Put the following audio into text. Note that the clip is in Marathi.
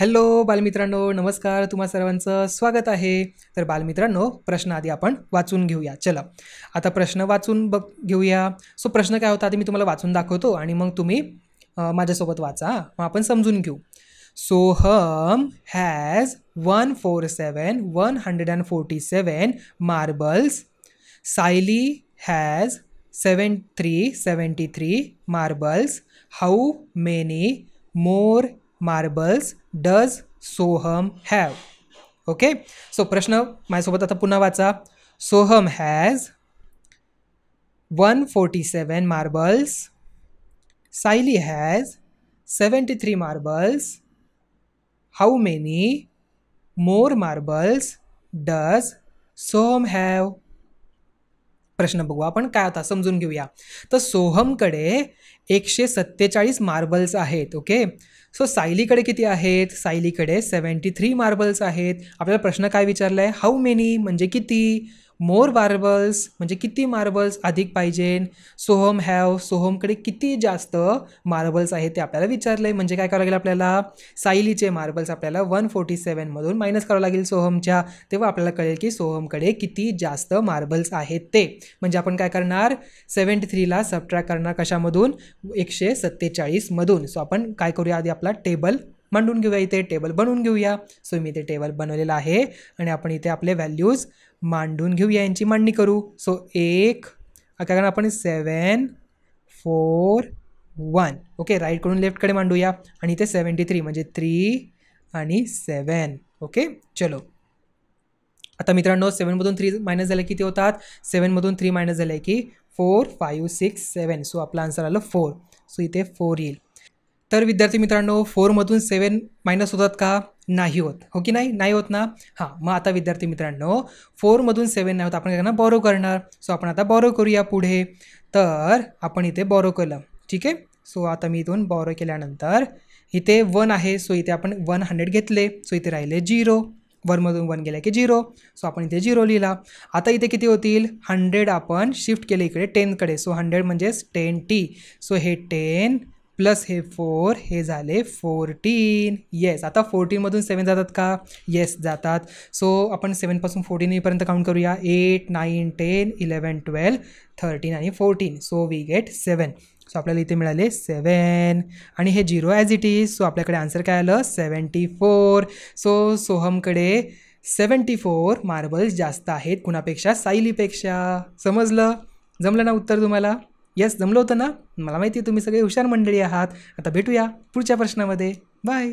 हॅलो बालमित्रांनो नमस्कार तुम्हा सर्वांचं स्वागत आहे तर बालमित्रांनो प्रश्न आधी आपण वाचून घेऊया चला आता प्रश्न वाचून बघ घेऊया सो प्रश्न काय होता आधी मी तुम्हाला वाचून दाखवतो आणि मग तुम्ही माझ्यासोबत वाचा मग आपण समजून घेऊ Soham has one four seven one hundred and forty seven marbles Sayali has seven three seventy three marbles how many more marbles does Soham have okay so प्रश्न माझ्यासोबत आता पुन्हा वाचा Soham has one forty seven marbles Sayali has seventy three marbles how many more marbles does Soham have प्रश्न बघू आपण काय आता समजून घेऊया तर सोहमकडे एकशे सत्तेचाळीस मार्बल्स आहेत ओके सो सायलीकडे किती आहेत सायलीकडे सेवन्टी थ्री मार्बल्स आहेत आपल्याला प्रश्न काय विचारला आहे हाऊ मेनी म्हणजे किती मोर मार्बल्स म्हणजे किती मार्बल्स अधिक पाहिजे सोहम हॅव सोहमकडे किती जास्त मार्बल्स आहेत ते आपल्याला विचारलं आहे म्हणजे काय करावं लागेल आपल्याला सायलीचे मार्बल्स आपल्याला वन फोर्टी सेवनमधून मायनस करावं लागेल सोहमच्या तेव्हा आपल्याला कळेल की सोहमकडे किती जास्त मार्बल्स आहेत ते म्हणजे आपण काय करणार सेवन्टी थ्रीला सबट्रॅक्ट करणार कशामधून एकशे सत्तेचाळीसमधून सो आपण काय करूया आधी आपला टेबल मांडून घेऊया इथे टेबल बनवून घेऊया सो मी इथे टेबल बनवलेलं आहे आणि आपण इथे आपले व्हॅल्यूज मांडून घेऊया यांची मांडणी करू सो एक कारण आपण सेवन फोर वन ओके राईटकडून लेफ्टकडे मांडूया आणि इथे सेवन्टी थ्री म्हणजे थ्री आणि सेवन ओके चलो आता मित्रांनो सेवनमधून थ्री मायनस झाले किती होतात सेवनमधून थ्री मायनस झाले की four five six seven so आपला आन्सर आलं फोर सो इथे फोर येईल तर विद्यार्थी मित्रांनो फोरमधून सेवन मायनस होतात का नाही होत हो की नाही नाही होत ना हां मग आता विद्यार्थी मित्रांनो फोरमधून सेवन नाही होत आपण काय करणार बॉरो करणार सो आपण आता बॉरो करूया पुढे तर आपण इथे बॉरो केलं ठीक आहे सो आता मी इथून बॉरो केल्यानंतर इथे वन आहे सो इथे आपण वन हंड्रेड घेतले सो इथे राहिले झिरो वनमधून वन गेला की झिरो सो आपण इथे झिरो लिहिला आता इथे किती होतील हंड्रेड आपण शिफ्ट केले इकडे टेनकडे सो हंड्रेड म्हणजेच टेन टी सो हे टेन प्लस हे फोर हे झाले फोर्टीन येस आता फोर्टीनमधून सेवन जातात का येस जातात सो आपण सेवनपासून फोर्टीनपर्यंत येईपर्यंत काउंट करूया eight nine ten eleven twelve thirteen आणि fourteen so we get seven so आपल्याला इथे मिळाले सेवन आणि हे zero as it is so आपल्याकडे आन्सर काय आलं सेवन्टी फोर सो सोहमकडे सेवन्टी फोर मार्बल्स जास्त आहेत कुणापेक्षा सायलीपेक्षा समजलं जमलं ना उत्तर तुम्हाला यस जमलं होतं ना मला माहिती आहे तुम्ही सगळे हुशार मंडळी आहात आता भेटूया पुढच्या प्रश्नामध्ये बाय